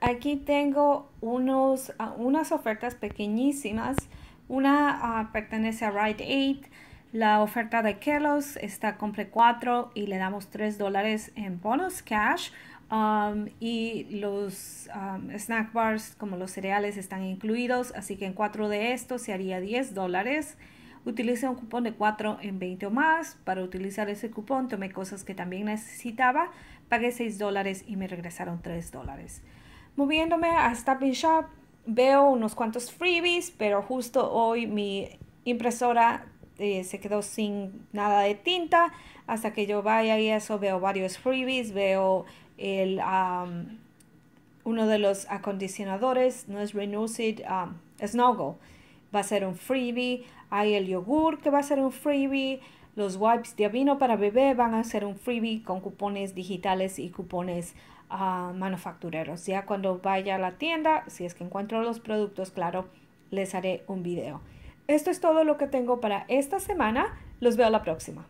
Aquí tengo ah, unas ofertas pequeñísimas. Una ah, pertenece a Rite Aid. La oferta de Kellogg's está compre 4 y le damos 3 dólares en bonus cash. Um, y los um, snack bars como los cereales están incluidos, así que en 4 de estos se haría 10 dólares. Utilice un cupón de 4 en 20 o más. Para utilizar ese cupón tomé cosas que también necesitaba, pagué 6 dólares y me regresaron 3 dólares. Moviéndome a Stop Shop veo unos cuantos freebies, pero justo hoy mi impresora eh, se quedó sin nada de tinta. Hasta que yo vaya y eso veo varios freebies, veo el, uno de los acondicionadores, no es Renucid, Es Snuggle va a ser un freebie, hay el yogur que va a ser un freebie, los wipes de avino para bebé van a ser un freebie con cupones digitales y cupones ah, manufactureros. Ya cuando vaya a la tienda, si es que encuentro los productos, claro, les haré un video. Esto es todo lo que tengo para esta semana. Los veo la próxima.